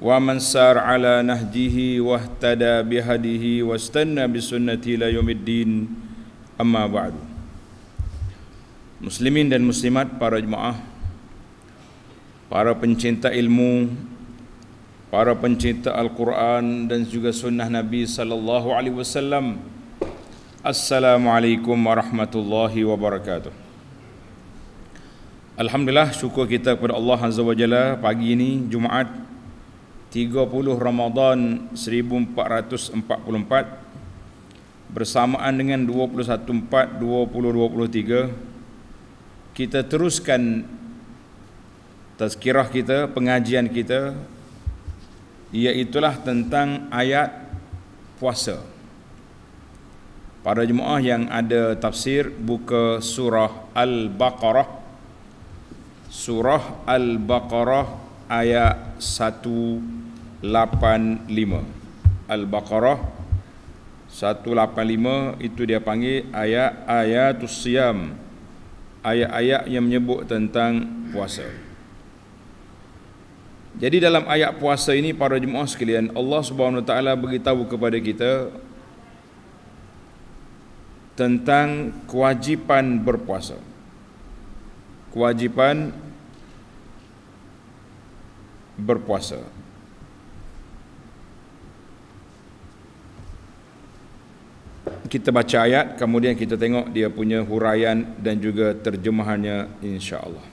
wa man sar ala nahjihi wahtada bihadihi wastanna bisunnati la yumiddin amma ba'du muslimin dan muslimat para jemaah para pencinta ilmu para pencinta al-Quran dan juga sunnah Nabi sallallahu alaihi wasallam assalamualaikum warahmatullahi wabarakatuh Alhamdulillah syukur kita kepada Allah Azza Wajalla pagi ini Jumaat 30 Ramadan 1444 bersamaan dengan 214-2023 kita teruskan tazkirah kita, pengajian kita iaitulah tentang ayat puasa para jemaah yang ada tafsir buka surah Al-Baqarah surah Al-Baqarah ayat 185 Al-Baqarah 185 itu dia panggil ayat ayat siam ayat-ayat yang menyebut tentang puasa jadi dalam ayat puasa ini para jemaah sekalian Allah Subhanahu taala beritahu kepada kita tentang kewajipan berpuasa. Kewajipan berpuasa. Kita baca ayat kemudian kita tengok dia punya huraian dan juga terjemahannya insya-Allah.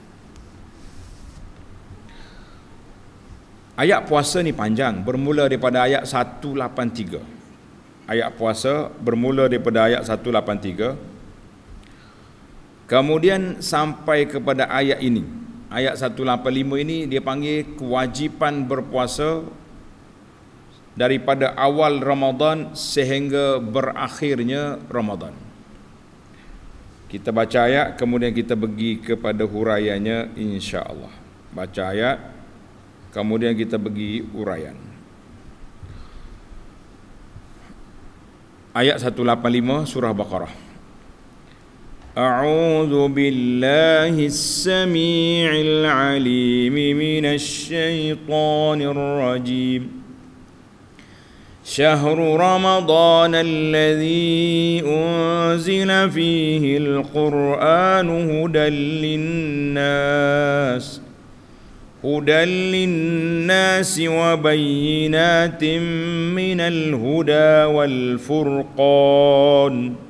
Ayat puasa ni panjang bermula daripada ayat 183. Ayat puasa bermula daripada ayat 183. Kemudian sampai kepada ayat ini ayat 185 ini dia panggil kewajipan berpuasa daripada awal Ramadan sehingga berakhirnya Ramadan. Kita baca ayat kemudian kita pergi kepada huraiannya insya-Allah. Baca ayat kemudian kita pergi huraian. Ayat 185 surah Baqarah. أعوذ بالله السميع العليم من الشيطان الرجيم شهر رمضان الذي أنزل فيه القرآن هدى للناس هدى للناس وبينات من الهدى والفرقان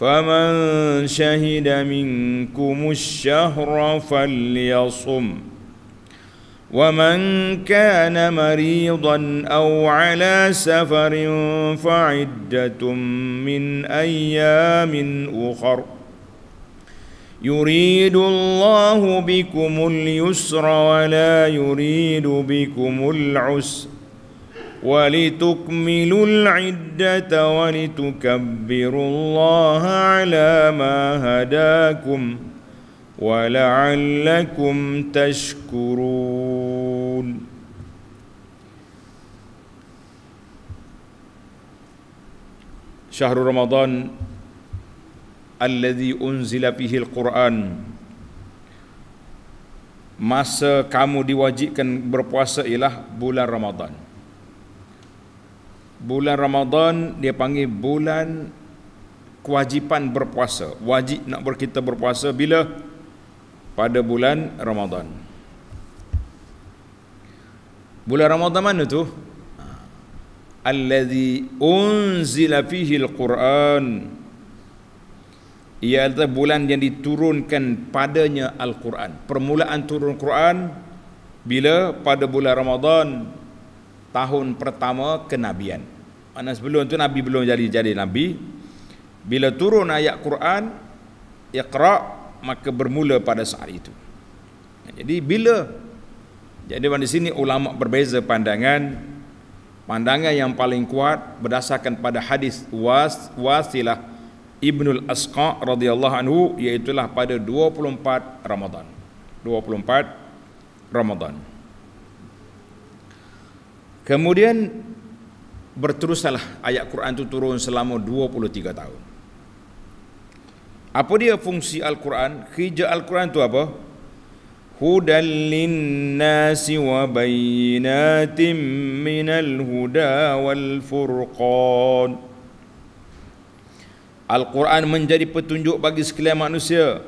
فمن شهد منكم الشهر فليصم ومن كان مريضا او على سفر فعده من ايام اخر يريد الله بكم اليسر ولا يريد بكم العسر ولتكملوا العدة ولتكبروا الله على ما هداكم ولعلكم تشكرون شهر رمضان الذي أنزل فيه القرآن masa kamu diwajibkan berpuasa ialah bulan Ramadan bulan Ramadan dia panggil bulan kewajipan berpuasa. Wajib nak berkita berpuasa bila pada bulan Ramadan. Bulan Ramadan mana tu? Allazi unzila fihi al-Quran. Ia adalah bulan yang diturunkan padanya Al-Quran. Permulaan turun Quran bila pada bulan Ramadan tahun pertama kenabian. Mana sebelum tu nabi belum jadi jadi nabi. Bila turun ayat Quran Iqra maka bermula pada saat itu. Jadi bila jadi di sini ulama berbeza pandangan pandangan yang paling kuat berdasarkan pada hadis was, wasilah Ibnu Al-Asqa radhiyallahu anhu iaitu pada 24 Ramadan. 24 Ramadan. Kemudian berteruslah ayat Quran itu turun selama 23 tahun. Apa dia fungsi Al-Quran? Kerja Al-Quran itu apa? Hudal linnasi wa bayinatim minal huda wal furqan. Al-Quran menjadi petunjuk bagi sekalian manusia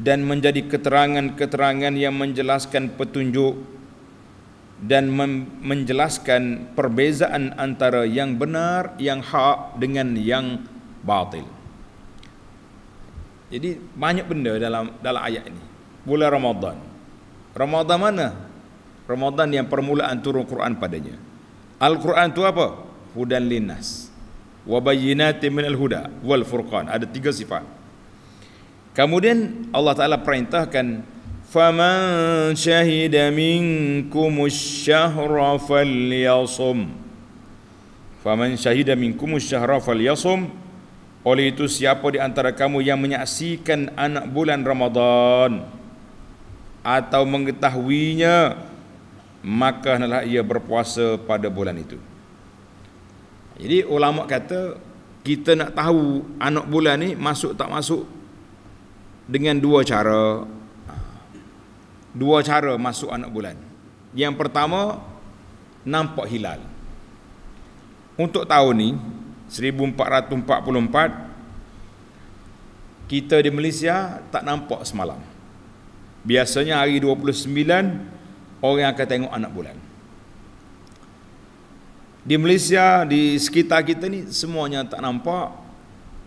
dan menjadi keterangan-keterangan yang menjelaskan petunjuk dan menjelaskan perbezaan antara yang benar yang hak dengan yang batil. Jadi banyak benda dalam dalam ayat ini. Bulan Ramadan. Ramadan mana? Ramadan yang permulaan turun Quran padanya. Al-Quran itu apa? Hudan linnas. Wa bayyinati minal huda wal furqan. Ada tiga sifat. Kemudian Allah Taala perintahkan فمن شهد منكم الشهر فليصم فمن شهد منكم الشهر فليصم oleh itu siapa di antara kamu yang menyaksikan anak bulan Ramadhan atau mengetahuinya maka hendaklah ia berpuasa pada bulan itu jadi ulama kata kita nak tahu anak bulan ni masuk tak masuk dengan dua cara dua cara masuk anak bulan. Yang pertama nampak hilal. Untuk tahun ni 1444 kita di Malaysia tak nampak semalam. Biasanya hari 29 orang akan tengok anak bulan. Di Malaysia di sekitar kita ni semuanya tak nampak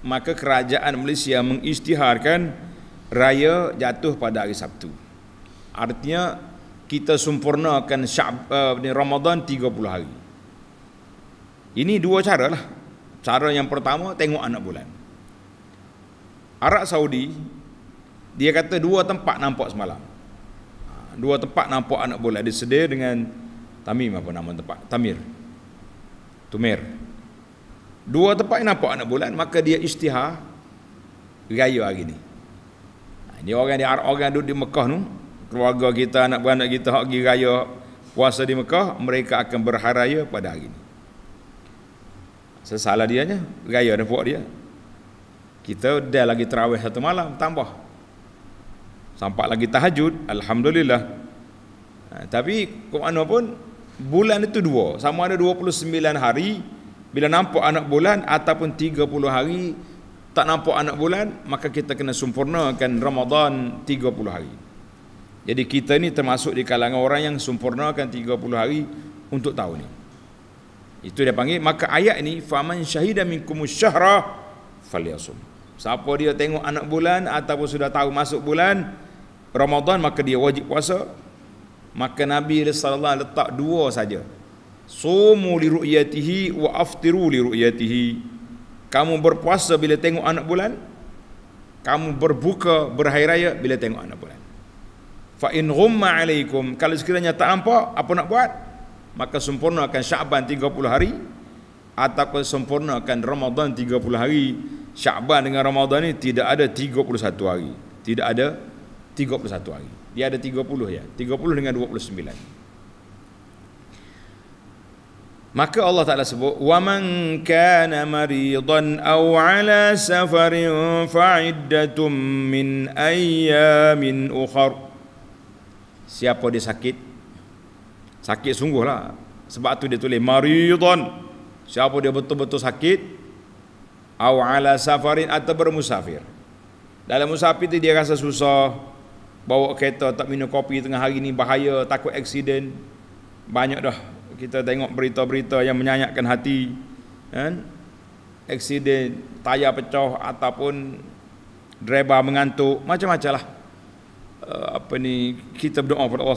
maka kerajaan Malaysia mengisytiharkan raya jatuh pada hari Sabtu. Artinya kita sempurnakan Syaban uh, eh, Ramadan 30 hari. Ini dua cara lah. Cara yang pertama tengok anak bulan. Arab Saudi dia kata dua tempat nampak semalam. Ha, dua tempat nampak anak bulan dia sedih dengan Tamim apa nama tempat? Tamir. Tumir. Dua tempat yang nampak anak bulan maka dia istihar raya hari ni. Ha, Ini orang di orang duduk di Mekah tu keluarga kita, anak beranak kita hak pergi raya puasa di Mekah, mereka akan berharaya pada hari ini. Sesalah dia nya, raya dan puak dia. Kita dah lagi terawih satu malam, tambah. Sampak lagi tahajud, Alhamdulillah. Ha, tapi, ke mana pun, bulan itu dua. Sama ada 29 hari, bila nampak anak bulan, ataupun 30 hari, tak nampak anak bulan, maka kita kena sempurnakan Ramadan 30 hari. Jadi kita ni termasuk di kalangan orang yang sempurnakan 30 hari untuk tahun ni. Itu dia panggil maka ayat ni faman syahida minkum syahra falyasum. Siapa dia tengok anak bulan ataupun sudah tahu masuk bulan Ramadan maka dia wajib puasa. Maka Nabi sallallahu letak dua saja. Sumu li ru'yatihi wa aftiru li ru'yatihi. Kamu berpuasa bila tengok anak bulan, kamu berbuka berhari raya bila tengok anak bulan fa in ghumma alaikum kalau sekiranya tak nampak apa nak buat maka akan Syaban 30 hari atau ataupun sempurnakan Ramadan 30 hari Syaban dengan Ramadan ni tidak ada 31 hari tidak ada 31 hari dia ada 30 ya 30 dengan 29 Maka Allah Taala sebut wa man kana maridun aw ala safarin fa iddatum min ayyamin ukhra siapa dia sakit sakit sungguh lah sebab tu dia tulis maridun siapa dia betul-betul sakit au ala safarin atau bermusafir dalam musafir tu dia rasa susah bawa kereta tak minum kopi tengah hari ni bahaya takut aksiden banyak dah kita tengok berita-berita yang menyayatkan hati kan aksiden tayar pecah ataupun driver mengantuk macam-macam lah Uh, apa ni kita berdoa kepada Allah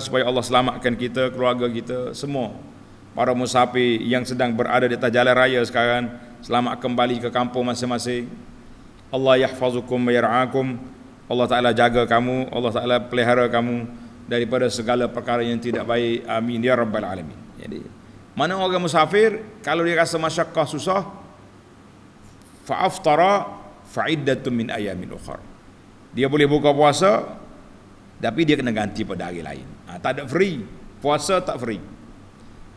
SWT supaya Allah selamatkan kita, keluarga kita, semua para musafir yang sedang berada di atas jalan raya sekarang selamat kembali ke kampung masing-masing. Allah yahfazukum wa yar'akum. Allah Taala jaga kamu, Allah Taala pelihara kamu daripada segala perkara yang tidak baik. Amin ya rabbal alamin. Jadi mana orang musafir kalau dia rasa masyakkah susah fa'aftara fa'iddatun min ayamin ukhra. Dia boleh buka puasa, tapi dia kena ganti pada hari lain. Ha, tak ada free. Puasa tak free.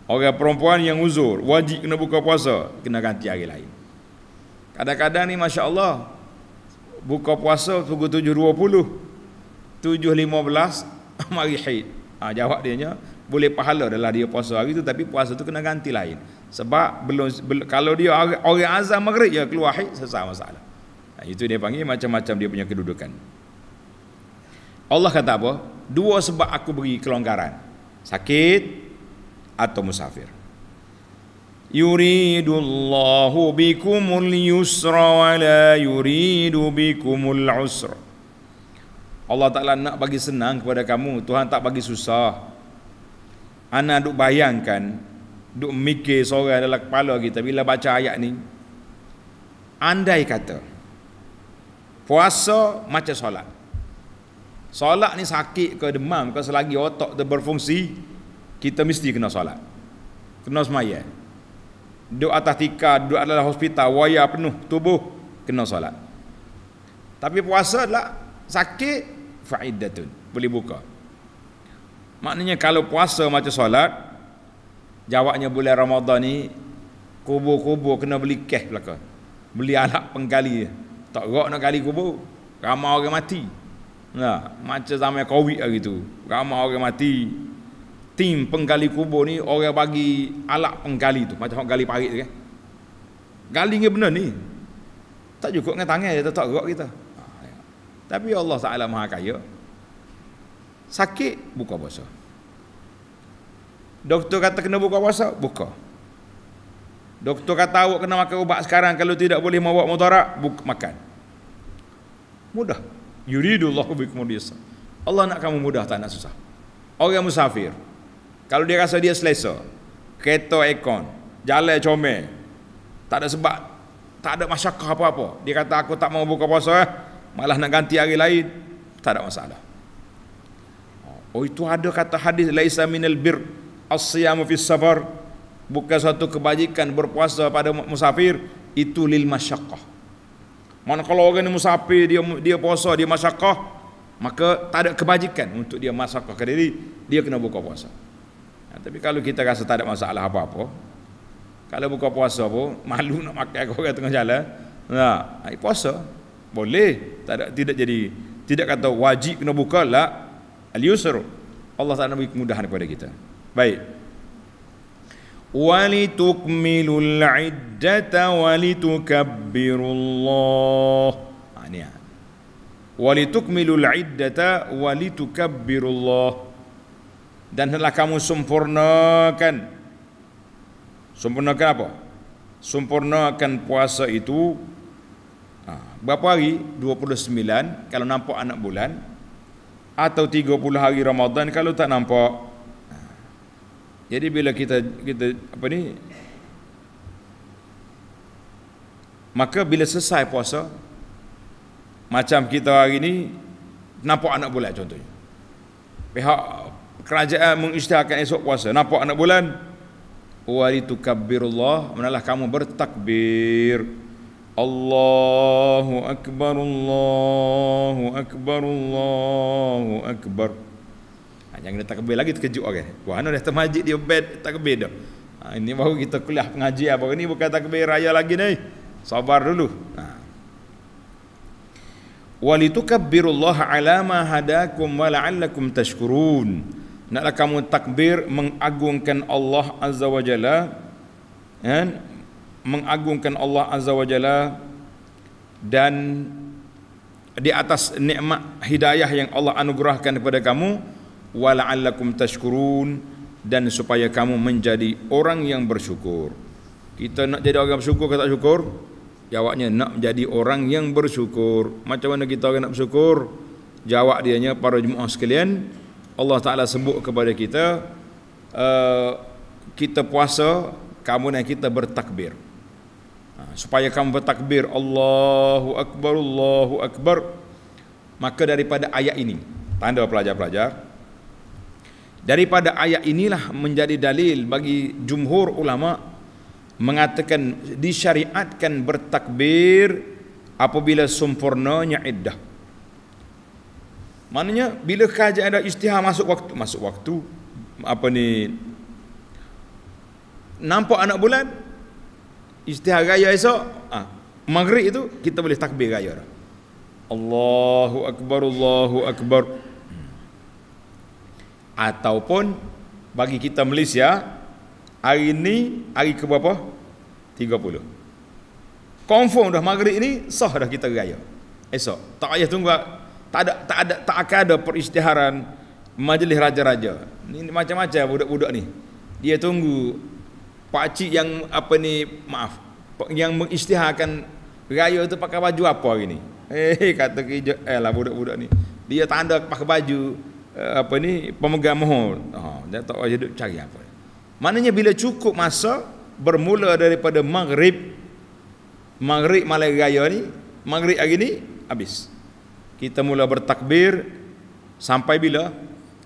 Orang perempuan yang uzur, wajib kena buka puasa, kena ganti hari lain. Kadang-kadang ni Masya Allah, buka puasa pukul 7.20, 7.15, amari haid. Ha, jawab dia nya, boleh pahala adalah dia puasa hari tu, tapi puasa tu kena ganti lain. Sebab belum, belum kalau dia orang, azam maghrib, ya keluar haid, sesama masalah. Ha, itu dia panggil macam-macam dia punya kedudukan. Allah kata apa? Dua sebab aku beri kelonggaran. Sakit atau musafir. Yuridullahu bikumul yusra wa la yuridu bikumul usra. Allah Ta'ala nak bagi senang kepada kamu. Tuhan tak bagi susah. Ana duk bayangkan, duk mikir seorang dalam kepala kita bila baca ayat ni. Andai kata, puasa macam solat. Solat ni sakit ke demam ke selagi otak tu berfungsi, kita mesti kena solat. Kena semaya. Duduk atas tika, duduk dalam hospital, waya penuh tubuh, kena solat. Tapi puasa lah sakit faidatun boleh buka. Maknanya kalau puasa macam solat jawabnya bulan Ramadan ni kubur-kubur kena beli cash belaka. Beli alat penggali. Tak gerak nak gali kubur. Ramai orang mati. Nah, macam zaman Covid hari tu. Ramai orang mati. Tim penggali kubur ni orang bagi alat penggali tu, macam orang gali parit tu kan. Gali ni benar ni. Tak cukup dengan tangan dia tetap gerak kita. Tapi Allah Taala Maha Kaya. Sakit buka puasa. Doktor kata kena buka puasa, buka. Doktor kata awak kena makan ubat sekarang kalau tidak boleh mau bawa mudarat, makan. Mudah. Yuridullahu bikum yusra. Allah nak kamu mudah tak nak susah. Orang musafir. Kalau dia rasa dia selesa. Kereta ekon. Jalan comel. Tak ada sebab. Tak ada masyarakat apa-apa. Dia kata aku tak mau buka puasa. Eh. Malah nak ganti hari lain. Tak ada masalah. Oh itu ada kata hadis laisa minal bir as-siyamu fi safar bukan satu kebajikan berpuasa pada musafir itu lil masyaqqah mana kalau orang ni musafir dia dia puasa dia masyaqah maka tak ada kebajikan untuk dia masyaqah ke diri dia kena buka puasa. Ya, tapi kalau kita rasa tak ada masalah apa-apa kalau buka puasa pun malu nak makan ke orang tengah jalan. Nah, ha, ha, ya, puasa boleh tak ada tidak jadi tidak kata wajib kena buka lah al-yusr. Allah Taala beri kemudahan kepada kita. Baik walitukmilu al-iddata walitukabbiru Allah. Ini ya. Walitukmilu al-iddata walitukabbiru Allah. Dan hendaklah kamu sempurnakan. Sempurnakan apa? Sempurnakan puasa itu ah, berapa hari? 29 kalau nampak anak bulan atau 30 hari Ramadan kalau tak nampak jadi bila kita kita apa ni maka bila selesai puasa macam kita hari ni nampak anak bulan contohnya. Pihak kerajaan mengisytiharkan esok puasa nampak anak bulan wali tukabbirullah manalah kamu bertakbir Allahu akbar Allahu akbar, Allahu akbar jangan dia takbir lagi terkejut orang. Okay. Wah, anu dah termajik dia bed takbir dah. Ha, ini baru kita kuliah pengajian baru ni bukan takbir raya lagi ni. Sabar dulu. Ha. Walitukabbirullah ala ma hadakum wa la'allakum tashkurun. Naklah kamu takbir mengagungkan Allah Azza wa Jalla. Ya? Mengagungkan Allah Azza wa Jalla dan di atas nikmat hidayah yang Allah anugerahkan kepada kamu wala'allakum tashkurun dan supaya kamu menjadi orang yang bersyukur. Kita nak jadi orang bersyukur ke tak syukur? Jawabnya nak jadi orang yang bersyukur. Macam mana kita orang nak bersyukur? Jawab dia nya para jemaah sekalian, Allah Taala sebut kepada kita uh, kita puasa kamu dan kita bertakbir. Ha, supaya kamu bertakbir Allahu akbar Allahu akbar. Maka daripada ayat ini, tanda pelajar-pelajar, Daripada ayat inilah menjadi dalil bagi jumhur ulama mengatakan disyariatkan bertakbir apabila sempurnanya iddah. Maknanya bila kaji ada istihar masuk waktu masuk waktu apa ni nampak anak bulan istihar raya esok ha, maghrib itu kita boleh takbir raya dah. Allahu akbar Allahu akbar ataupun bagi kita Malaysia hari ini hari ke berapa? 30. Confirm dah maghrib ni sah dah kita raya. Esok tak payah tunggu tak ada tak ada tak akan ada peristiharan majlis raja-raja. Ini macam-macam budak-budak ni. Dia tunggu Pakcik yang apa ni maaf yang mengisytiharkan raya tu pakai baju apa hari ni. Eh kata kerja eh lah budak-budak ni. Dia tanda pakai baju Eh, apa ni pemegang mohon ha dia tak payah duk cari apa maknanya bila cukup masa bermula daripada maghrib maghrib malam raya ni maghrib hari ni habis kita mula bertakbir sampai bila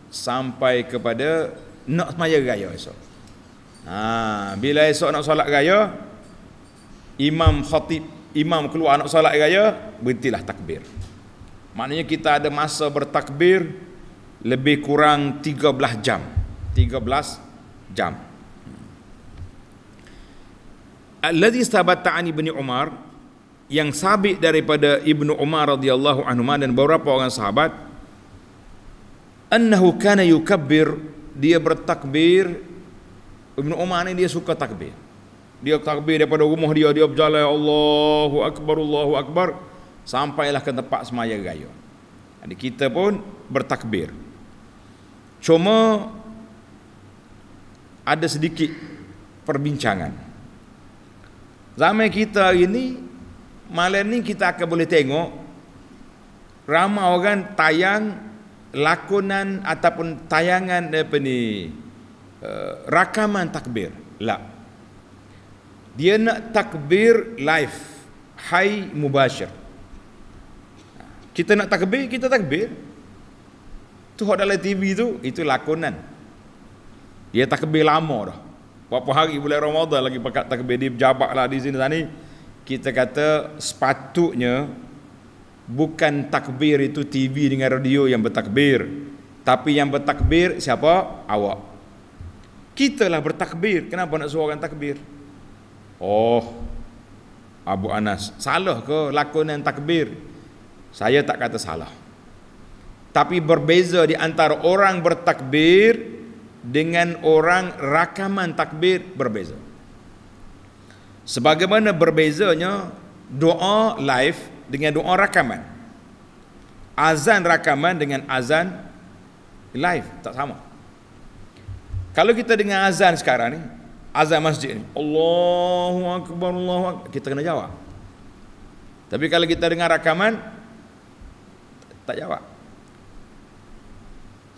sampai kepada nak semaya raya esok ha bila esok nak solat raya imam khatib imam keluar nak solat raya berhentilah takbir maknanya kita ada masa bertakbir lebih kurang 13 jam 13 jam Allazi sahabat an Ibnu Umar yang sabit daripada Ibnu Umar radhiyallahu anhu dan beberapa orang sahabat annahu kana yukabbir dia bertakbir Ibnu Umar ni dia suka takbir dia takbir daripada rumah dia dia berjalan Allahu akbar Allahu akbar sampailah ke tempat semaya gayung jadi kita pun bertakbir Cuma ada sedikit perbincangan. Zaman kita hari ini, malam ni kita akan boleh tengok ramai orang tayang lakonan ataupun tayangan apa ni eh, rakaman takbir lah dia nak takbir live hai mubashir kita nak takbir kita takbir Tu hak dalam TV tu itu lakonan. Dia takbir lama dah. Berapa hari bulan Ramadan lagi pakat takbir di jabak lah di sini sini. Kita kata sepatutnya bukan takbir itu TV dengan radio yang bertakbir. Tapi yang bertakbir siapa? Awak. Kita lah bertakbir. Kenapa nak suruh orang takbir? Oh, Abu Anas. Salah ke lakonan takbir? Saya tak kata salah tapi berbeza di antara orang bertakbir dengan orang rakaman takbir berbeza sebagaimana berbezanya doa live dengan doa rakaman azan rakaman dengan azan live tak sama kalau kita dengar azan sekarang ni azan masjid ni Allahu akbar Allahu akbar kita kena jawab tapi kalau kita dengar rakaman tak jawab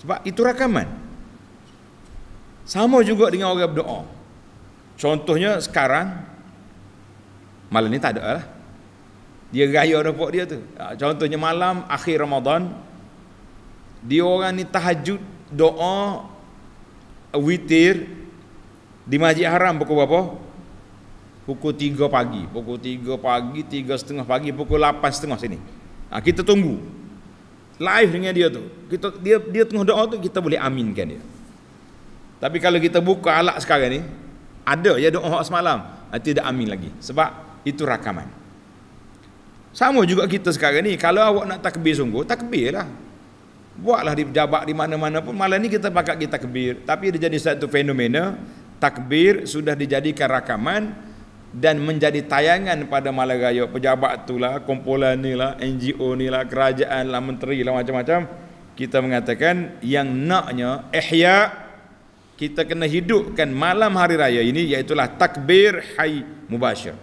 sebab itu rakaman. Sama juga dengan orang berdoa. Contohnya sekarang malam ni tak ada lah. Dia gaya rupuk dia tu. Ha, contohnya malam akhir Ramadan dia orang ni tahajud doa witir di Masjid Haram pukul berapa? Pukul 3 pagi. Pukul 3 pagi, 3 setengah pagi, pukul 8 setengah sini. Nah ha, kita tunggu live dengan dia tu kita dia dia tengah doa tu kita boleh aminkan dia tapi kalau kita buka alat sekarang ni ada ya doa hak semalam ah, tidak amin lagi sebab itu rakaman sama juga kita sekarang ni kalau awak nak takbir sungguh takbirlah buatlah di jabat di mana-mana pun malam ni kita pakai kita takbir tapi dia jadi satu fenomena takbir sudah dijadikan rakaman dan menjadi tayangan pada malam raya pejabat itulah kumpulan inilah NGO inilah kerajaan lah menteri lah macam-macam kita mengatakan yang naknya ihya kita kena hidupkan malam hari raya ini iaitu takbir hai mubasyar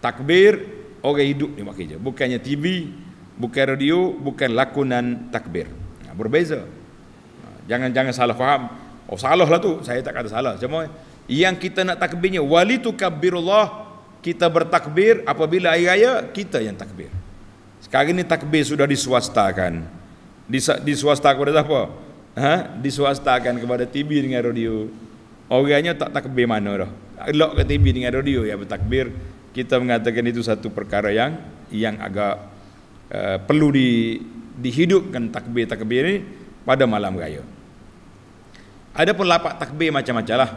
takbir orang hidup ni maknanya bukannya TV bukan radio bukan lakonan takbir ha, berbeza ha, jangan jangan salah faham oh salah lah tu saya tak kata salah cuma yang kita nak takbirnya walitu kabbirullah kita bertakbir apabila air raya kita yang takbir sekarang ini takbir sudah diswastakan di, di swasta kepada siapa ha diswastakan kepada TV dengan radio orangnya tak takbir mana dah elok ke TV dengan radio yang bertakbir kita mengatakan itu satu perkara yang yang agak uh, perlu di dihidupkan takbir-takbir ini pada malam raya ada pun lapak takbir macam-macam lah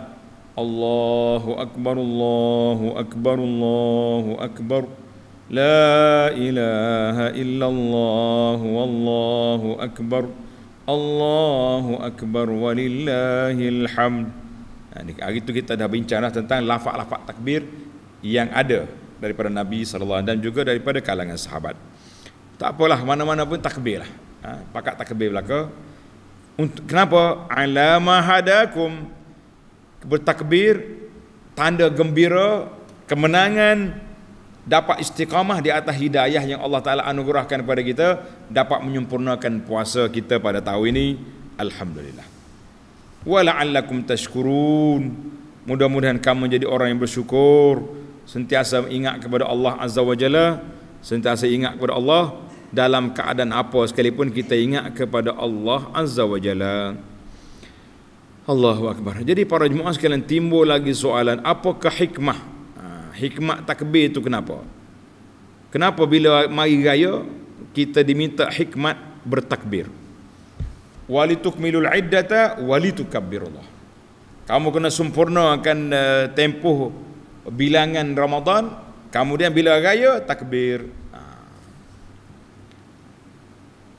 الله اكبر الله اكبر الله اكبر لا اله الا الله والله اكبر الله اكبر ولله الحمد يعني hari itu kita dah bincanglah tentang lafaz-lafaz takbir yang ada daripada Nabi sallallahu alaihi wasallam juga daripada kalangan sahabat tak apalah mana-mana pun takbir lah ha, pakat takbir belaka kenapa alama bertakbir tanda gembira kemenangan dapat istiqamah di atas hidayah yang Allah Taala anugerahkan kepada kita dapat menyempurnakan puasa kita pada tahun ini alhamdulillah wa la'allakum tashkurun mudah-mudahan kamu jadi orang yang bersyukur sentiasa ingat kepada Allah azza wajalla sentiasa ingat kepada Allah dalam keadaan apa sekalipun kita ingat kepada Allah azza wajalla Allahu Akbar. Jadi para jemaah sekalian timbul lagi soalan, apakah hikmah? Ha, hikmah takbir itu kenapa? Kenapa bila mari raya kita diminta hikmat bertakbir? Walitukmilul iddata walitukabbirullah. Kamu kena sempurna akan eh, tempuh bilangan Ramadan, kemudian bila raya takbir. Ha.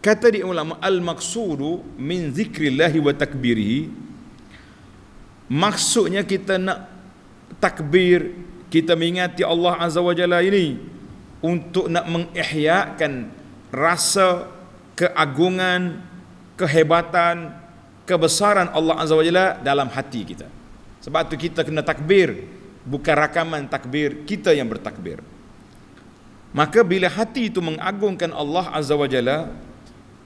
Kata di ulama al-maqsudu min zikrillah wa takbirihi Maksudnya kita nak takbir, kita mengingati Allah Azza wa Jalla ini untuk nak mengihyakan rasa keagungan, kehebatan, kebesaran Allah Azza wa Jalla dalam hati kita. Sebab tu kita kena takbir, bukan rakaman takbir, kita yang bertakbir. Maka bila hati itu mengagungkan Allah Azza wa Jalla,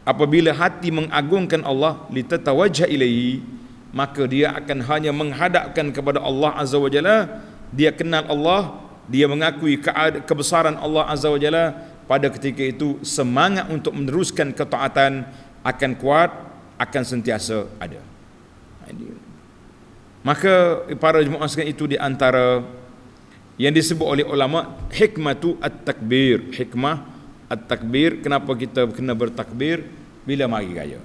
apabila hati mengagungkan Allah, litatawajha ilaihi, maka dia akan hanya menghadapkan kepada Allah Azza wa Jalla dia kenal Allah dia mengakui kebesaran Allah Azza wa Jalla pada ketika itu semangat untuk meneruskan ketaatan akan kuat akan sentiasa ada ha, maka para jemaah sekalian itu di antara yang disebut oleh ulama hikmatu at-takbir hikmah at-takbir kenapa kita kena bertakbir bila mari raya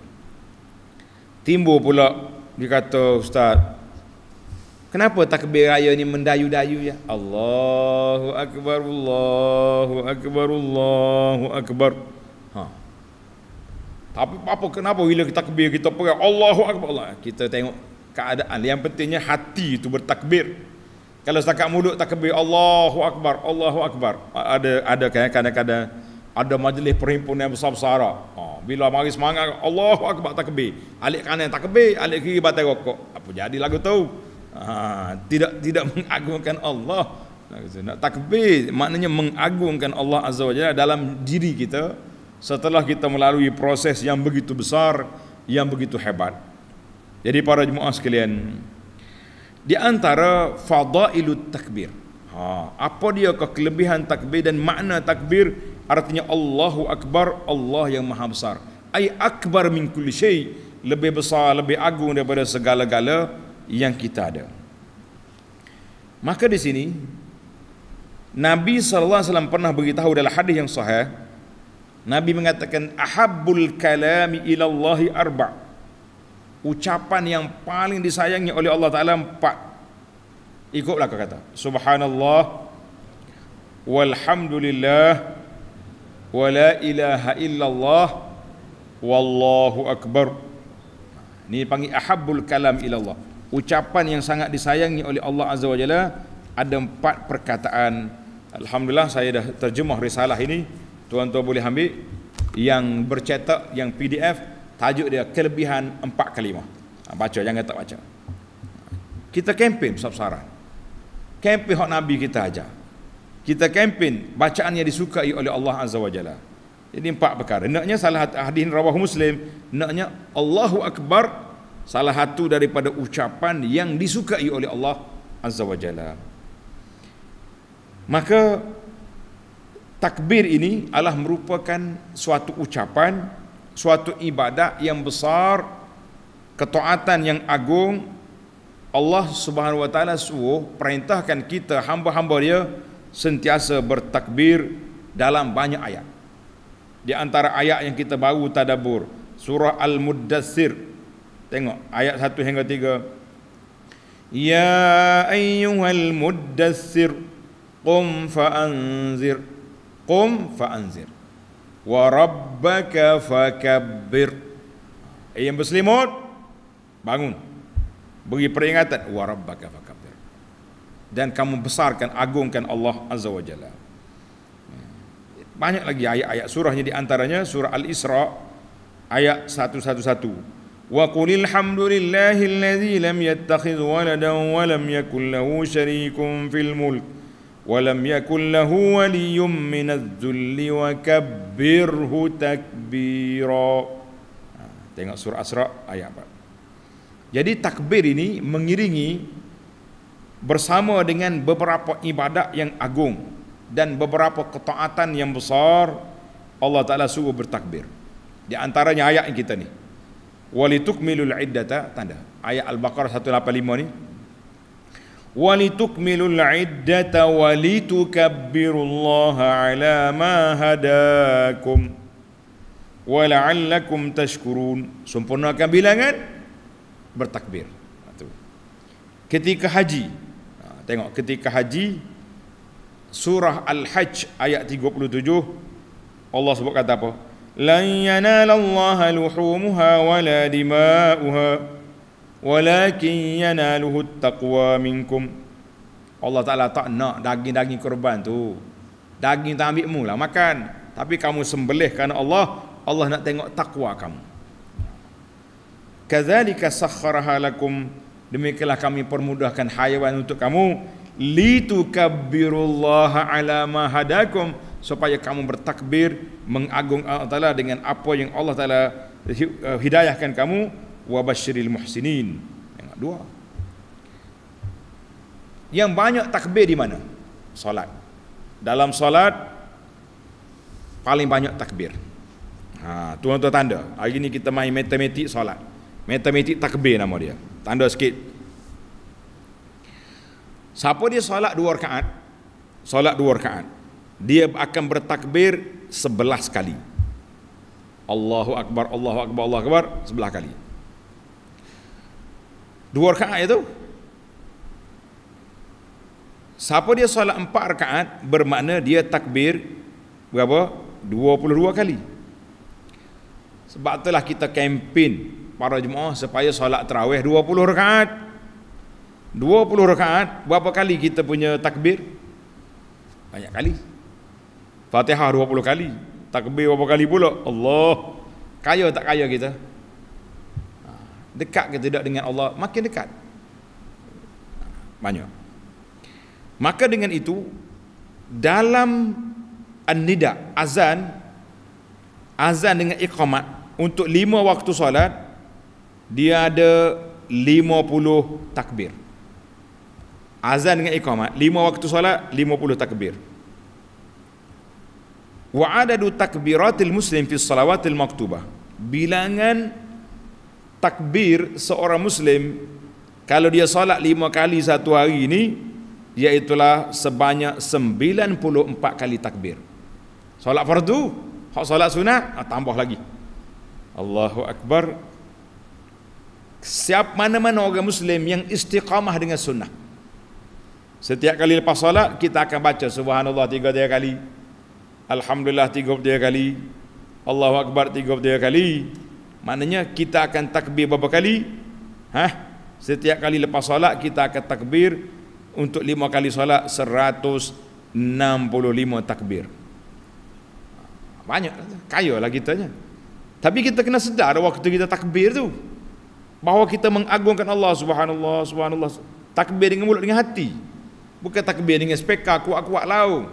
timbul pula dia kata ustaz Kenapa takbir raya ni mendayu-dayu ya? Allahu akbar, Allahu akbar, Allahu akbar. Ha. Tapi apa kenapa bila kita takbir kita perang Allahu akbar Allah. Kita tengok keadaan. Yang pentingnya hati itu bertakbir. Kalau setakat mulut takbir Allahu akbar, Allahu akbar. Ada ada kadang-kadang ada majlis perhimpunan besar-besar. Bila mari semangat Allahu akbar takbir. Alik kanan takbir, alik kiri batal rokok. Apa jadi lagu tu? Ha, tidak tidak mengagungkan Allah. Nak takbir maknanya mengagungkan Allah Azza wa Jalla dalam diri kita setelah kita melalui proses yang begitu besar, yang begitu hebat. Jadi para jemaah sekalian, di antara fadailut takbir. Ha, apa dia kelebihan takbir dan makna takbir artinya Allahu Akbar Allah yang maha besar ai akbar min kulli syai lebih besar lebih agung daripada segala-gala yang kita ada maka di sini Nabi saw pernah beritahu dalam hadis yang sahih Nabi mengatakan ahabbul kalami ila arba ucapan yang paling disayangi oleh Allah taala empat ikutlah kata subhanallah walhamdulillah wa la ilaha illallah wallahu akbar ni panggil ahabbul kalam ilallah ucapan yang sangat disayangi oleh Allah azza wajalla ada empat perkataan alhamdulillah saya dah terjemah risalah ini tuan-tuan boleh ambil yang bercetak yang PDF tajuk dia kelebihan empat kalimah ha, baca jangan tak baca kita kempen sabsara kempen hak nabi kita ajar kita kempen bacaan yang disukai oleh Allah Azza wa Jalla. Jadi empat perkara. Naknya salah hadis rawahu Muslim, naknya Allahu Akbar salah satu daripada ucapan yang disukai oleh Allah Azza wa Jalla. Maka takbir ini adalah merupakan suatu ucapan, suatu ibadat yang besar, ketaatan yang agung Allah Subhanahu wa taala suruh perintahkan kita hamba-hamba dia -hamba sentiasa bertakbir dalam banyak ayat. Di antara ayat yang kita baru tadabur, surah Al-Muddassir. Tengok ayat 1 hingga 3. Ya ayyuhal muddassir qum fa'anzir qum fa'anzir wa rabbaka fakabbir. Ayam Muslimat bangun. Bagi peringatan wa rabbaka dan kamu besarkan agungkan Allah azza wajalla banyak lagi ayat-ayat surahnya di antaranya surah al-isra ayat 111 wa qulil hamdulillahi allazi lam yattakhidh waladan wa lam yakul lahu syarikum fil mulk wa lam yakul lahu waliyyun min adh-dhulli wa kabbirhu takbira tengok surah asra ayat 4 jadi takbir ini mengiringi bersama dengan beberapa ibadat yang agung dan beberapa ketaatan yang besar Allah Taala suruh bertakbir di antaranya ayat yang kita ni walitukmilul iddata tanda ayat al-baqarah 185 ni walitukmilul iddata walitukabbirullaha ala ma hadakum wala'allakum tashkurun sempurnakan bilangan bertakbir ketika haji Tengok ketika haji surah Al-Hajj ayat 37 Allah sebut kata apa? Lan yanalallaha luhumuha wa la dima'uha walakin yanaluhu taqwa minkum. Allah Taala tak nak daging-daging korban tu. Daging tak ambil mula makan, tapi kamu sembelih kerana Allah, Allah nak tengok takwa kamu. Kadzalika sakharaha lakum Demikianlah kami permudahkan haiwan untuk kamu litukabbirullaha ala ma hadakum supaya kamu bertakbir mengagung Allah Taala dengan apa yang Allah Taala eh, hidayahkan kamu wa basyiril muhsinin. Yang dua Yang banyak takbir di mana? Solat. Dalam solat paling banyak takbir. Ha, tuan-tuan tanda, hari ni kita main matematik solat. Matematik takbir nama dia. Tanda sikit. Siapa dia solat dua rakaat? Solat dua rakaat. Dia akan bertakbir sebelah kali. Allahu Akbar, Allahu Akbar, Allahu Akbar, sebelah kali. Dua rakaat itu. Siapa dia solat empat rakaat, bermakna dia takbir berapa? Dua puluh dua kali. Sebab itulah kita kempen para jemaah supaya solat terawih 20 rakaat 20 rakaat berapa kali kita punya takbir banyak kali Fatihah 20 kali takbir berapa kali pula Allah kaya tak kaya kita ha, dekat kita tidak dengan Allah makin dekat banyak maka dengan itu dalam an-nida azan azan dengan iqamat untuk lima waktu solat dia ada 50 takbir azan dengan iqamat 5 waktu solat 50 takbir wa adadu takbiratil muslim fi salawatil maktubah bilangan takbir seorang muslim kalau dia solat 5 kali satu hari ini iaitulah sebanyak 94 kali takbir solat fardu hak solat sunat ah, tambah lagi Allahu akbar Siap mana-mana orang Muslim yang istiqamah dengan sunnah. Setiap kali lepas solat, kita akan baca Subhanallah tiga tiga kali. Alhamdulillah tiga tiga kali. Allahu Akbar tiga tiga kali. Maknanya kita akan takbir berapa kali? Hah? Setiap kali lepas solat, kita akan takbir untuk lima kali solat, seratus enam puluh lima takbir. Banyak, kaya lah kitanya. Tapi kita kena sedar waktu kita takbir tu bahawa kita mengagungkan Allah subhanallah subhanallah takbir dengan mulut dengan hati bukan takbir dengan speka kuat-kuat laung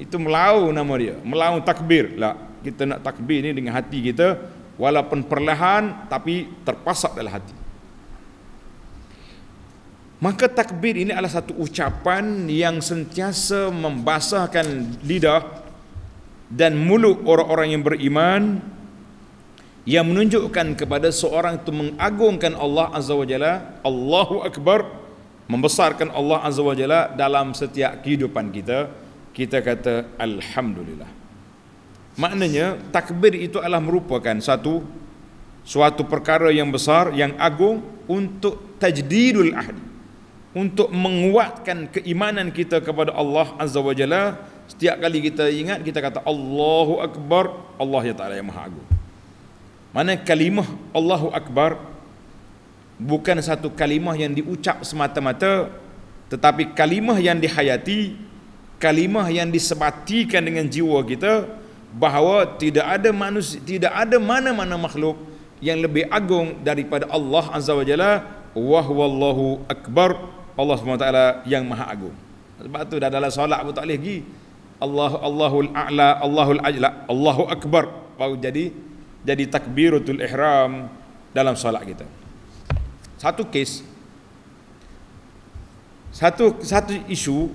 itu melaung nama dia melaung takbir lah kita nak takbir ni dengan hati kita walaupun perlahan tapi terpasak dalam hati maka takbir ini adalah satu ucapan yang sentiasa membasahkan lidah dan mulut orang-orang yang beriman yang menunjukkan kepada seorang itu mengagungkan Allah Azza wa Jalla, Allahu Akbar, membesarkan Allah Azza wa Jalla dalam setiap kehidupan kita, kita kata alhamdulillah. Maknanya takbir itu adalah merupakan satu suatu perkara yang besar yang agung untuk tajdidul ahli untuk menguatkan keimanan kita kepada Allah Azza wa Jalla setiap kali kita ingat kita kata Allahu Akbar Allah Ya Ta'ala yang Maha Agung mana kalimah Allahu Akbar bukan satu kalimah yang diucap semata-mata tetapi kalimah yang dihayati kalimah yang disebatikan dengan jiwa kita bahawa tidak ada manusia tidak ada mana-mana makhluk yang lebih agung daripada Allah Azza wa Jalla wa huwallahu akbar Allah SWT yang maha agung sebab tu dah dalam solat pun tak boleh pergi Allah Allahul a'la Allahul ajla Allahu akbar baru jadi jadi takbiratul ihram dalam solat kita. Satu kes satu satu isu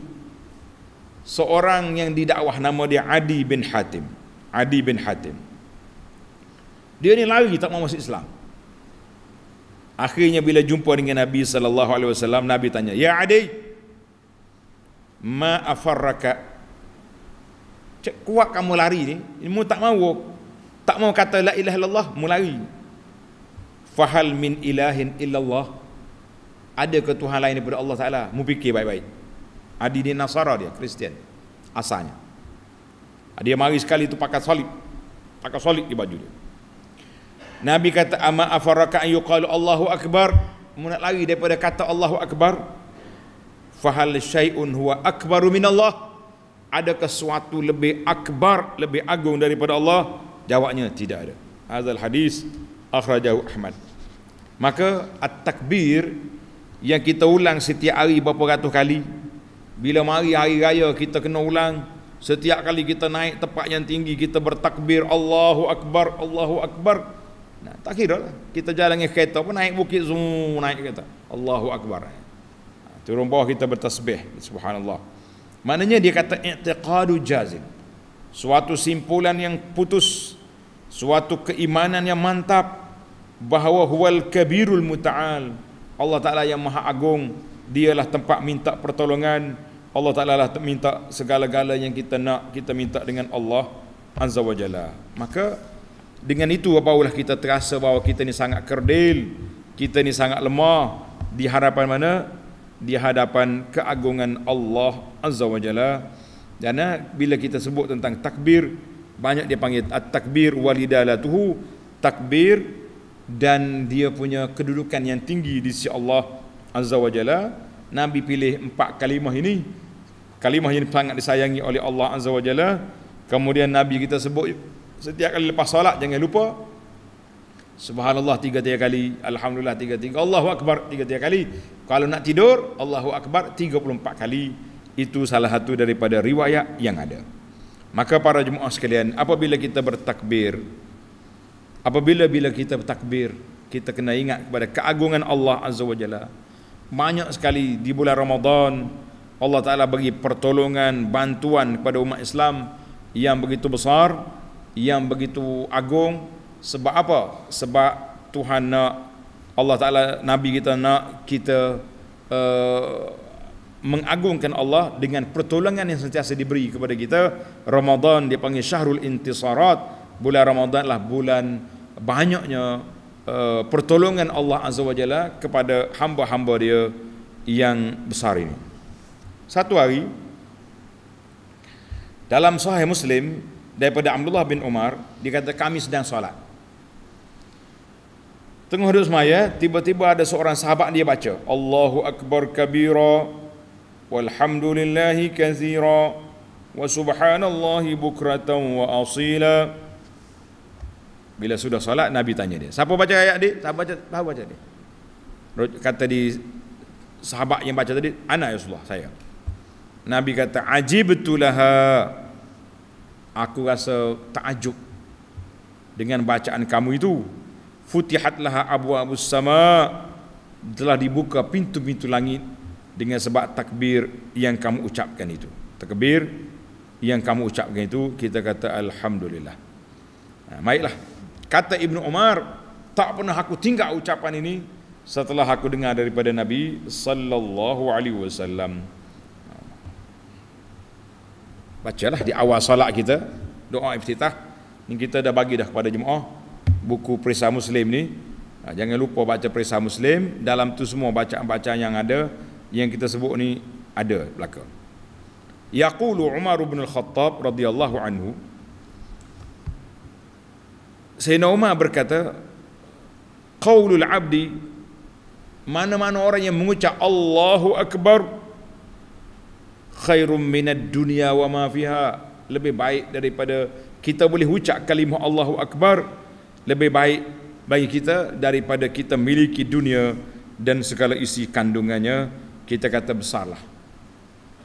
seorang yang didakwah nama dia Adi bin Hatim. Adi bin Hatim. Dia ni lari tak mau masuk Islam. Akhirnya bila jumpa dengan Nabi sallallahu alaihi wasallam Nabi tanya, "Ya Adi, ma afarraka?" Cek kuat kamu lari ni, ilmu tak mau tak mau kata la ilaha illallah mulai fahal min ilahin illallah ada ke tuhan lain daripada Allah Taala mu fikir baik-baik adi dia nasara dia kristian asalnya adi dia mari sekali tu pakai salib, pakai salib di baju dia nabi kata ama afaraka ayu qalu allahu akbar mu nak lari daripada kata allahu akbar fahal syai'un huwa akbaru min allah ada sesuatu lebih akbar lebih agung daripada allah Jawabnya tidak ada. Azal hadis akhrajahu Ahmad. Maka at-takbir yang kita ulang setiap hari berapa ratus kali bila mari hari raya kita kena ulang setiap kali kita naik tempat yang tinggi kita bertakbir Allahu akbar Allahu akbar. Nah, tak kira lah. Kita jalan dengan kereta pun naik bukit zoom naik kereta. Allahu akbar. Turun bawah kita bertasbih subhanallah. Maknanya dia kata i'tiqadu jazim suatu simpulan yang putus, suatu keimanan yang mantap bahawa huwal kabirul muta'al. Allah Ta'ala yang maha agung, dialah tempat minta pertolongan. Allah Ta'ala lah minta segala-gala yang kita nak, kita minta dengan Allah Azza wa Jalla. Maka dengan itu apabila kita terasa bahawa kita ni sangat kerdil, kita ni sangat lemah di hadapan mana? Di hadapan keagungan Allah Azza wa Jalla. Dan ah, bila kita sebut tentang takbir banyak dia panggil at-takbir walidalatuhu takbir dan dia punya kedudukan yang tinggi di sisi Allah Azza wa Jalla Nabi pilih empat kalimah ini kalimah yang sangat disayangi oleh Allah Azza wa Jalla kemudian Nabi kita sebut setiap kali lepas solat jangan lupa Subhanallah tiga tiga kali Alhamdulillah tiga tiga Allahu Akbar tiga tiga kali Kalau nak tidur Allahu Akbar tiga puluh empat kali itu salah satu daripada riwayat yang ada. Maka para jemaah sekalian, apabila kita bertakbir, apabila bila kita bertakbir, kita kena ingat kepada keagungan Allah Azza wa Jalla. Banyak sekali di bulan Ramadan, Allah Ta'ala bagi pertolongan, bantuan kepada umat Islam yang begitu besar, yang begitu agung. Sebab apa? Sebab Tuhan nak, Allah Ta'ala, Nabi kita nak, kita uh, mengagungkan Allah dengan pertolongan yang sentiasa diberi kepada kita. Ramadan dipanggil Syahrul Intisarat. Bulan Ramadan lah bulan banyaknya uh, pertolongan Allah Azza wa Jalla kepada hamba-hamba dia yang besar ini. Satu hari dalam sahih Muslim daripada Abdullah bin Umar dikata kami sedang solat. Tengah duduk semaya, tiba-tiba ada seorang sahabat dia baca, Allahu Akbar Kabira والحمد لله كثيرا وسبحان الله بكرة وأصيلا Bila sudah solat Nabi tanya dia Siapa baca ayat dia? Siapa baca, siapa baca dia? Kata di sahabat yang baca tadi Anak ya Rasulullah saya Nabi kata Ajibtulah Aku rasa takajub Dengan bacaan kamu itu Futihatlah abu abu sama Telah dibuka pintu-pintu langit dengan sebab takbir yang kamu ucapkan itu. Takbir yang kamu ucapkan itu kita kata alhamdulillah. Ha, baiklah. Kata Ibnu Umar, tak pernah aku tinggal ucapan ini setelah aku dengar daripada Nabi sallallahu alaihi wasallam. Bacalah di awal solat kita doa iftitah ni kita dah bagi dah kepada jemaah buku perisa muslim ni. Ha, jangan lupa baca perisa muslim dalam tu semua bacaan-bacaan yang ada yang kita sebut ni ada belaka. Yaqulu Umar bin Al-Khattab radhiyallahu anhu Sayyidina Umar berkata Qawlul abdi Mana-mana orang yang mengucap Allahu Akbar Khairun minat dunia wa ma fiha Lebih baik daripada Kita boleh ucap kalimah Allahu Akbar Lebih baik bagi kita Daripada kita miliki dunia Dan segala isi kandungannya kita kata besarlah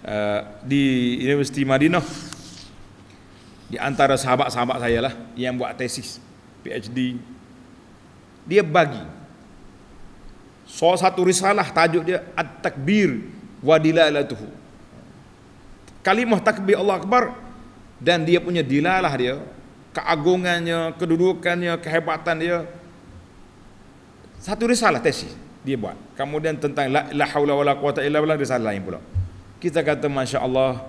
uh, di Universiti Madinah di antara sahabat-sahabat saya lah yang buat tesis PhD dia bagi salah so, satu risalah tajuk dia at-takbir wa dilalatuhu kalimah takbir Allah akbar dan dia punya dilalah dia keagungannya kedudukannya kehebatan dia satu risalah tesis dia buat kemudian tentang la, la haula wala quwata illa billah dia lain pula kita kata masya-Allah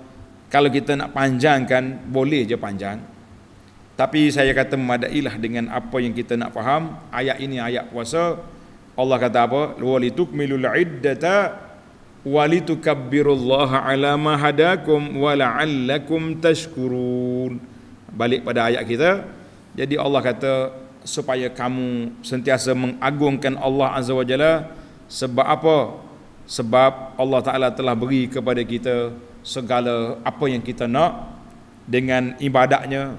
kalau kita nak panjangkan boleh je panjang tapi saya kata memadailah dengan apa yang kita nak faham ayat ini ayat puasa Allah kata apa walitukmilul iddata walitukabbirullaha ala ma hadakum wa la'allakum tashkurun balik pada ayat kita jadi Allah kata supaya kamu sentiasa mengagungkan Allah Azza wa Jalla sebab apa? Sebab Allah Taala telah beri kepada kita segala apa yang kita nak dengan ibadahnya,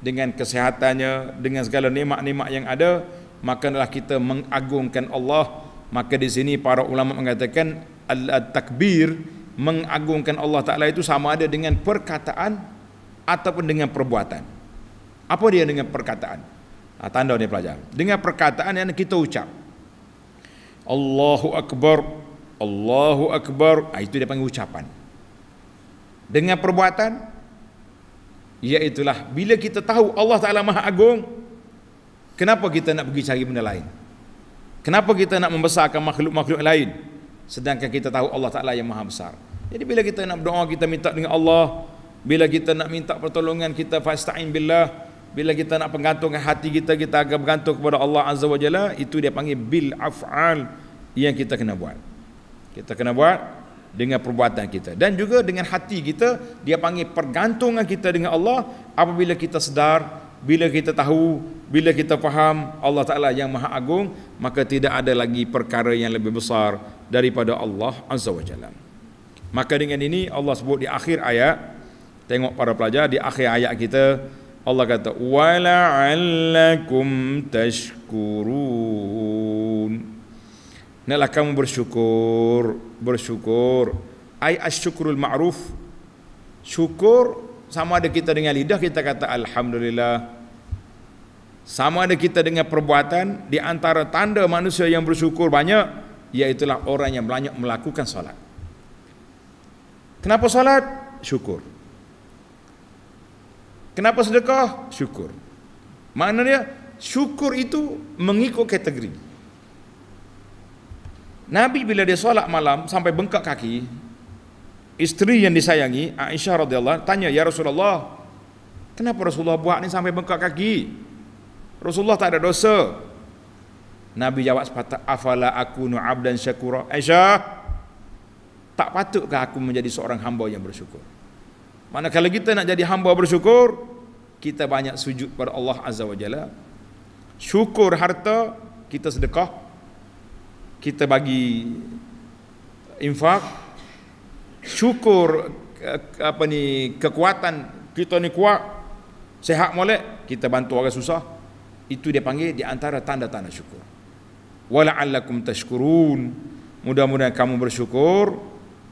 dengan kesehatannya, dengan segala nikmat-nikmat yang ada, maka adalah kita mengagungkan Allah. Maka di sini para ulama mengatakan al-takbir mengagungkan Allah Taala itu sama ada dengan perkataan ataupun dengan perbuatan. Apa dia dengan perkataan? Ha, tanda dia pelajar. Dengan perkataan yang kita ucap. Allahu Akbar. Allahu Akbar. Ha, itu dia panggil ucapan. Dengan perbuatan. Iaitulah bila kita tahu Allah Ta'ala Maha Agung. Kenapa kita nak pergi cari benda lain? Kenapa kita nak membesarkan makhluk-makhluk lain? Sedangkan kita tahu Allah Ta'ala yang Maha Besar. Jadi bila kita nak berdoa, kita minta dengan Allah. Bila kita nak minta pertolongan, kita fasta'in billah. Bila kita nak penggantungkan hati kita, kita akan bergantung kepada Allah Azza wa Jalla. Itu dia panggil bil af'al yang kita kena buat. Kita kena buat dengan perbuatan kita. Dan juga dengan hati kita, dia panggil pergantungan kita dengan Allah. Apabila kita sedar, bila kita tahu, bila kita faham Allah Ta'ala yang Maha Agung, maka tidak ada lagi perkara yang lebih besar daripada Allah Azza wa Jalla. Maka dengan ini Allah sebut di akhir ayat, tengok para pelajar di akhir ayat kita, Allah kata wala'allakum tashkurun. Nalah kamu bersyukur, bersyukur. Ai asyukrul ma'ruf. Syukur sama ada kita dengan lidah kita kata alhamdulillah. Sama ada kita dengan perbuatan di antara tanda manusia yang bersyukur banyak iaitulah orang yang banyak melakukan solat. Kenapa solat? Syukur. Kenapa sedekah? Syukur. Maknanya syukur itu mengikut kategori. Nabi bila dia solat malam sampai bengkak kaki, isteri yang disayangi Aisyah radhiyallahu tanya ya Rasulullah, kenapa Rasulullah buat ni sampai bengkak kaki? Rasulullah tak ada dosa. Nabi jawab sepatah afala aku nu abdan syakura. Aisyah, tak patutkah aku menjadi seorang hamba yang bersyukur? Mana kalau kita nak jadi hamba bersyukur, kita banyak sujud kepada Allah Azza wa Jalla. Syukur harta, kita sedekah. Kita bagi infak. Syukur eh, apa ni kekuatan kita ni kuat. Sehat molek, kita bantu orang susah. Itu dia panggil di antara tanda-tanda syukur. Wala'allakum tashkurun. Mudah-mudahan kamu bersyukur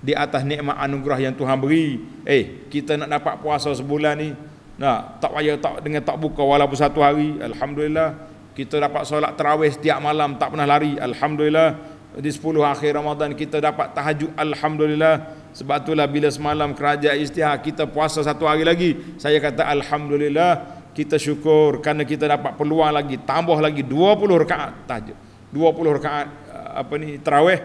di atas nikmat anugerah yang Tuhan beri. Eh, kita nak dapat puasa sebulan ni, nah, tak payah tak dengan tak buka walaupun satu hari. Alhamdulillah, kita dapat solat tarawih setiap malam tak pernah lari. Alhamdulillah, di 10 akhir Ramadan kita dapat tahajud. Alhamdulillah. Sebab itulah bila semalam kerajaan istihar kita puasa satu hari lagi. Saya kata Alhamdulillah kita syukur kerana kita dapat peluang lagi tambah lagi 20 rakaat tahajud. 20 rakaat apa ni tarawih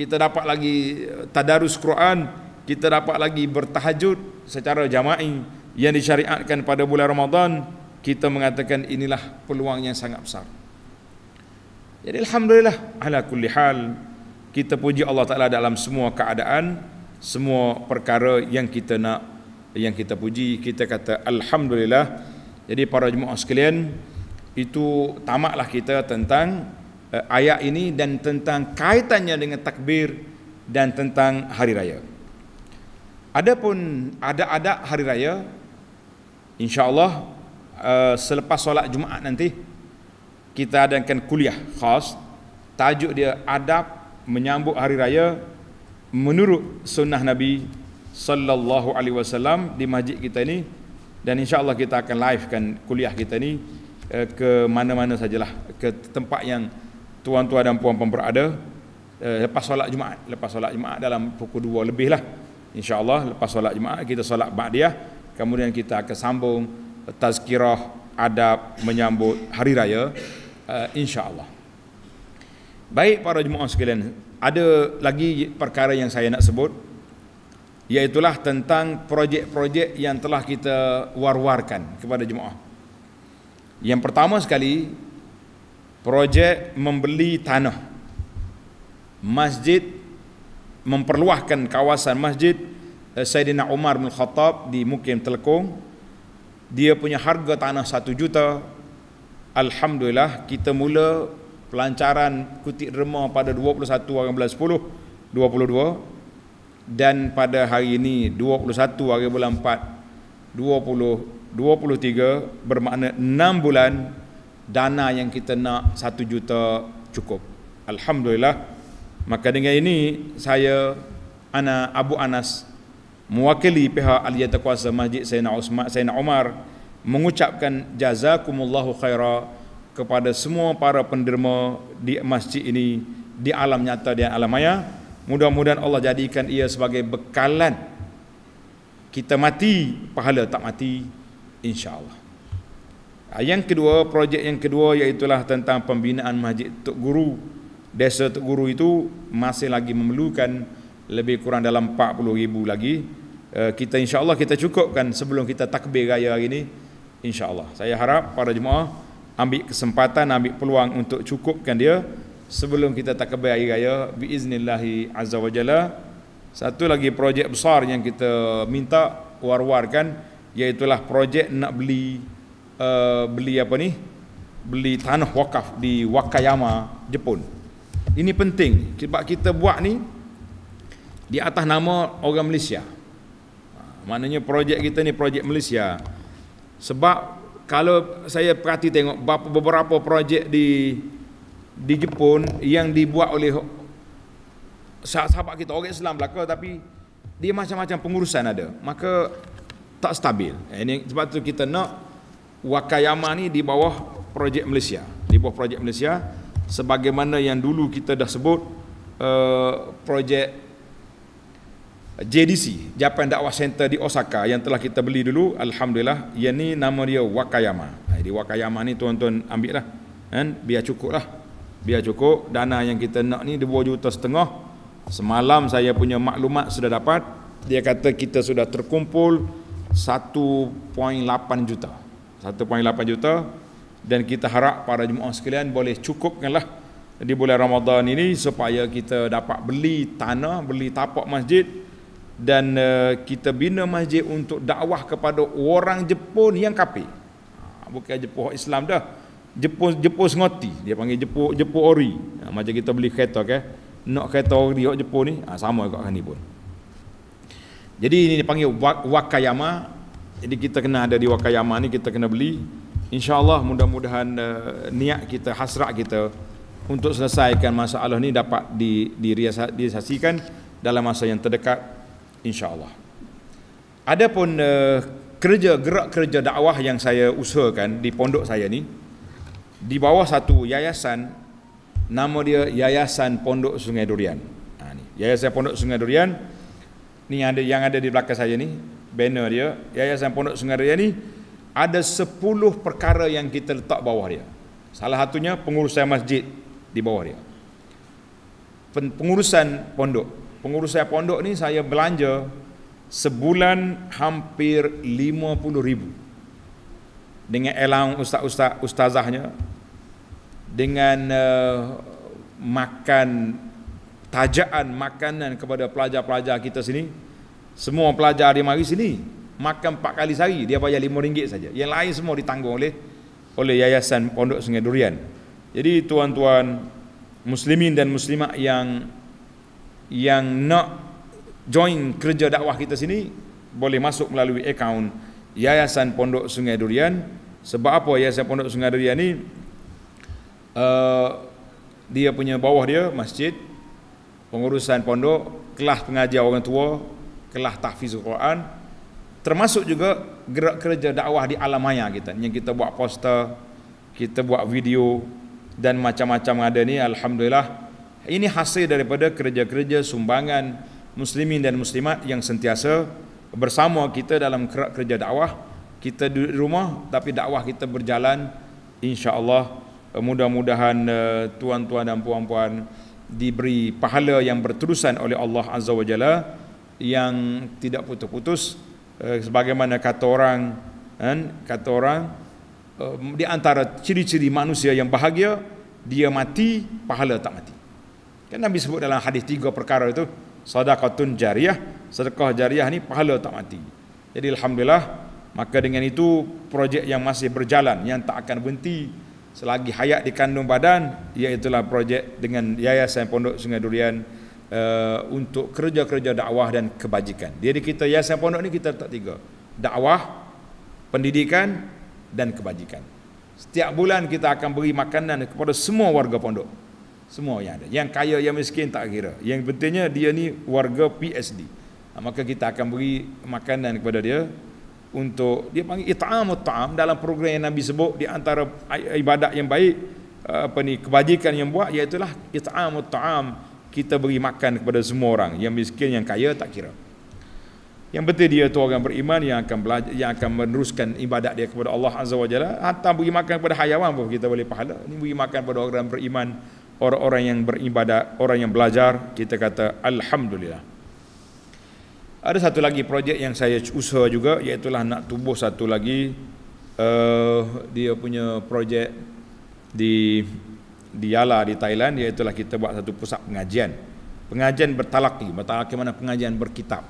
kita dapat lagi eh, tadarus Quran, kita dapat lagi bertahajud secara jama'i yang disyariatkan pada bulan Ramadan, kita mengatakan inilah peluang yang sangat besar. Jadi alhamdulillah ala kulli hal kita puji Allah Taala dalam semua keadaan, semua perkara yang kita nak yang kita puji, kita kata alhamdulillah. Jadi para jemaah sekalian, itu tamaklah kita tentang Eh, ayat ini dan tentang kaitannya dengan takbir dan tentang hari raya. Adapun ada-ada hari raya insya-Allah eh, selepas solat Jumaat nanti kita adakan kuliah khas tajuk dia adab menyambut hari raya menurut sunnah Nabi sallallahu alaihi wasallam di masjid kita ini dan insya-Allah kita akan livekan kuliah kita ini eh, ke mana-mana sajalah ke tempat yang tuan-tuan dan puan-puan berada eh, lepas solat Jumaat lepas solat Jumaat dalam pukul 2 lebih lah insyaAllah lepas solat Jumaat kita solat Ba'diyah kemudian kita akan sambung tazkirah adab menyambut hari raya eh, insyaAllah baik para jemaah sekalian ada lagi perkara yang saya nak sebut iaitulah tentang projek-projek yang telah kita war-warkan kepada jemaah yang pertama sekali projek membeli tanah masjid memperluahkan kawasan masjid eh, Sayyidina Umar bin Khattab di Mukim Telekong dia punya harga tanah 1 juta Alhamdulillah kita mula pelancaran kutik derma pada 21 hari bulan 22 dan pada hari ini 21 hari bulan 4 20 23 bermakna 6 bulan dana yang kita nak satu juta cukup. Alhamdulillah. Maka dengan ini saya Ana Abu Anas mewakili pihak ahli jata kuasa Masjid Sayyidina Usman Sayyidina Omar mengucapkan jazakumullahu khaira kepada semua para penderma di masjid ini di alam nyata dan alam maya. Mudah-mudahan Allah jadikan ia sebagai bekalan kita mati pahala tak mati insyaallah. Ah, yang kedua, projek yang kedua iaitulah tentang pembinaan masjid Tok Guru. Desa Tok Guru itu masih lagi memerlukan lebih kurang dalam 40 ribu lagi. Eh, kita insya Allah kita cukupkan sebelum kita takbir raya hari ini. Insya Allah. Saya harap para jemaah ambil kesempatan, ambil peluang untuk cukupkan dia sebelum kita takbir hari raya. Biiznillahi azza wa Satu lagi projek besar yang kita minta war-warkan iaitulah projek nak beli Eh, beli apa ni beli tanah wakaf di Wakayama Jepun ini penting sebab kita buat ni di atas nama orang Malaysia ah, maknanya projek kita ni projek Malaysia sebab kalau saya perhati tengok beberapa projek di di Jepun yang dibuat oleh sahabat kita orang Islam belaka tapi dia macam-macam pengurusan ada maka tak stabil eh, ini sebab tu kita nak Wakayama ni di bawah projek Malaysia di bawah projek Malaysia sebagaimana yang dulu kita dah sebut uh, projek JDC Japan Dakwah Center di Osaka yang telah kita beli dulu Alhamdulillah yang ni nama dia Wakayama ha, jadi Wakayama ni tuan-tuan ambil lah kan? biar cukup lah biar cukup dana yang kita nak ni 2 juta setengah semalam saya punya maklumat sudah dapat dia kata kita sudah terkumpul 1.8 juta 1.8 juta dan kita harap para jemaah sekalian boleh cukupkanlah di bulan Ramadan ini supaya kita dapat beli tanah, beli tapak masjid dan eh, kita bina masjid untuk dakwah kepada orang Jepun yang kafir. Ha, bukan Jepun Islam dah. Jepun Jepun Sengoti, dia panggil Jepun Jepun Ori. Ha, macam kita beli kereta ke, nak kereta Ori Jepun ni, ha, sama juga kan ni pun. Jadi ini dipanggil Wakayama jadi kita kena ada di Wakayama ni kita kena beli. Insya-Allah mudah-mudahan uh, niat kita, hasrat kita untuk selesaikan masalah ni dapat di diriasasikan dalam masa yang terdekat insya-Allah. Adapun uh, kerja gerak kerja dakwah yang saya usahakan di pondok saya ni di bawah satu yayasan nama dia Yayasan Pondok Sungai Durian. Ha, ni. Yayasan Pondok Sungai Durian ni ada yang ada di belakang saya ni banner dia Yayasan Pondok Sungai Raya ni ada 10 perkara yang kita letak bawah dia. Salah satunya pengurusan masjid di bawah dia. Pengurusan pondok. Pengurusan pondok ni saya belanja sebulan hampir 50 ribu dengan elang ustaz-ustaz ustazahnya dengan uh, makan tajaan makanan kepada pelajar-pelajar kita sini semua pelajar dia mari sini Makan 4 kali sehari Dia bayar RM5 saja Yang lain semua ditanggung oleh Oleh Yayasan Pondok Sungai Durian Jadi tuan-tuan Muslimin dan Muslimah yang Yang nak Join kerja dakwah kita sini Boleh masuk melalui akaun Yayasan Pondok Sungai Durian Sebab apa Yayasan Pondok Sungai Durian ni uh, Dia punya bawah dia Masjid Pengurusan pondok Kelas pengajar orang tua Kelah tahfiz Quran termasuk juga gerak kerja dakwah di alam maya kita yang kita buat poster kita buat video dan macam-macam ada ni alhamdulillah ini hasil daripada kerja-kerja sumbangan muslimin dan muslimat yang sentiasa bersama kita dalam gerak kerja dakwah kita di rumah tapi dakwah kita berjalan insya-Allah eh, mudah-mudahan eh, tuan-tuan dan puan-puan diberi pahala yang berterusan oleh Allah Azza wa Jalla yang tidak putus-putus eh, sebagaimana kata orang kan kata orang eh, di antara ciri-ciri manusia yang bahagia dia mati pahala tak mati kan Nabi sebut dalam hadis tiga perkara itu sedekahun jariah sedekah jariah ni pahala tak mati jadi alhamdulillah maka dengan itu projek yang masih berjalan yang tak akan berhenti selagi hayat di kandung badan iaitu projek dengan Yayasan Pondok Sungai Durian Uh, untuk kerja-kerja dakwah dan kebajikan. Jadi kita Yayasan Pondok ni kita letak tiga. Dakwah, pendidikan dan kebajikan. Setiap bulan kita akan beri makanan kepada semua warga pondok. Semua yang ada. Yang kaya, yang miskin tak kira. Yang pentingnya dia ni warga PSD. Maka kita akan beri makanan kepada dia untuk dia panggil it'amu ta'am dalam program yang Nabi sebut di antara ibadat yang baik uh, apa ni kebajikan yang buat iaitu it'amu ta'am kita beri makan kepada semua orang yang miskin yang kaya tak kira yang betul dia tu orang beriman yang akan belajar, yang akan meneruskan ibadat dia kepada Allah Azza Wajalla. Jalla hatta beri makan kepada hayawan pun kita boleh pahala ni beri makan kepada orang beriman orang-orang yang beribadat orang yang belajar kita kata alhamdulillah ada satu lagi projek yang saya usaha juga iaitu nak tubuh satu lagi uh, dia punya projek di di Yala di Thailand iaitu lah kita buat satu pusat pengajian. Pengajian bertalaki, bertalaki mana pengajian berkitab.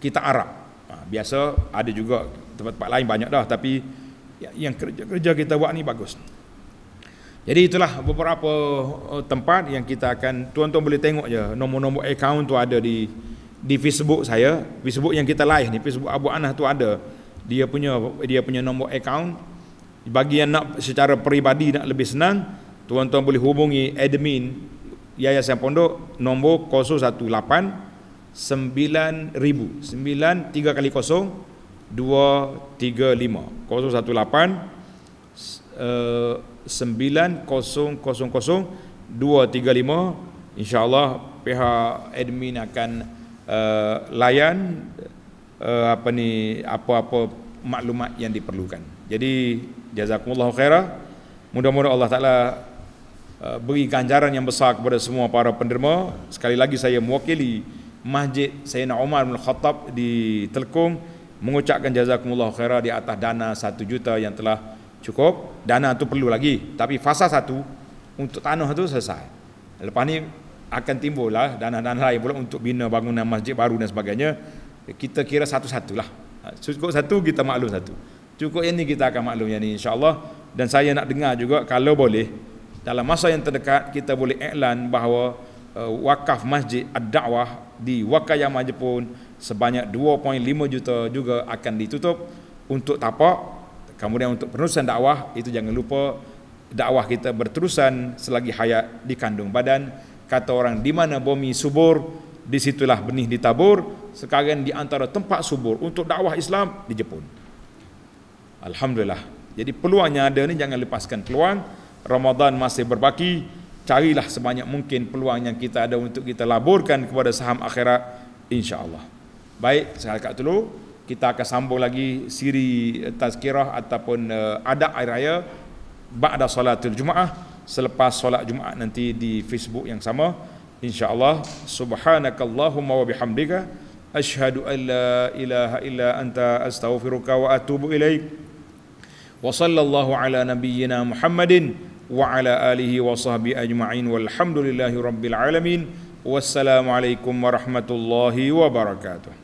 Kita Arab. Ha, biasa ada juga tempat-tempat lain banyak dah tapi ya, yang kerja-kerja kita buat ni bagus. Jadi itulah beberapa uh, tempat yang kita akan tuan-tuan boleh tengok je nombor-nombor account tu ada di di Facebook saya, Facebook yang kita live ni, Facebook Abu Anah tu ada dia punya dia punya nombor account. bagi yang nak secara peribadi nak lebih senang tuan-tuan boleh hubungi admin Yayasan Pondok nombor 018 9000 9 kali 0 235 018 uh, insyaallah pihak admin akan uh, layan uh, apa ni apa-apa maklumat yang diperlukan. Jadi jazakumullah khairah. Mudah-mudahan Allah Taala Eh, beri ganjaran yang besar kepada semua para penderma. Sekali lagi saya mewakili Masjid Sayyidina Umar bin Khattab di Telkung mengucapkan jazakumullah khairah di atas dana 1 juta yang telah cukup. Dana itu perlu lagi. Tapi fasa satu untuk tanah itu selesai. Lepas ni akan timbul lah dana-dana lain pula untuk bina bangunan masjid baru dan sebagainya. Kita kira satu-satulah. Cukup satu kita maklum satu. Cukup yang ni kita akan maklum yang ni insyaAllah. Dan saya nak dengar juga kalau boleh dalam masa yang terdekat kita boleh iklan bahawa uh, wakaf masjid ad-da'wah di Wakayama Jepun sebanyak 2.5 juta juga akan ditutup untuk tapak kemudian untuk penerusan dakwah itu jangan lupa dakwah kita berterusan selagi hayat di kandung badan kata orang di mana bumi subur di situlah benih ditabur sekarang di antara tempat subur untuk dakwah Islam di Jepun Alhamdulillah jadi peluangnya ada ni jangan lepaskan peluang Ramadan masih berbaki carilah sebanyak mungkin peluang yang kita ada untuk kita laburkan kepada saham akhirat insyaallah baik saya kat dulu kita akan sambung lagi siri eh, tazkirah ataupun uh, eh, adab air raya ba'da salatul jumaah selepas solat jumaat nanti di facebook yang sama insyaallah subhanakallahumma wa bihamdika ashhadu an la ilaha illa anta astaghfiruka wa atubu ilaik wa sallallahu ala nabiyyina muhammadin wa ala alihi wa sahbi ajma'in walhamdulillahi rabbil alamin wassalamualaikum warahmatullahi wabarakatuh